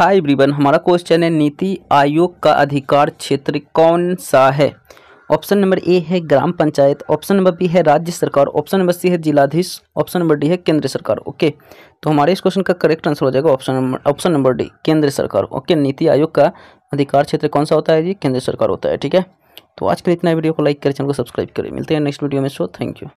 hi everyone हमारा question है नीति आयोग का अधिकार क्षेत्र कौन सा है ऑप्शन नंबर ए है gram panchayat option number B है राज्य सरकार ऑप्शन नंबर सी है जिलाधीश ऑप्शन नंबर डी है केंद्र सरकार ओके तो हमारे इस क्वेश्चन का करेक्ट आंसर हो जाएगा option number option number D केंद्र सरकार ओके नीति आयोग का अधिकार क्षेत्र कौन सा होता है जी केंद्र सरकार होता है ठीक है तो आज के लिए इतना वीडियो को लाइक करें चैनल को सब्सक्राइब करें मिलते हैं नेक्स्ट वीडियो में सो थैंक यू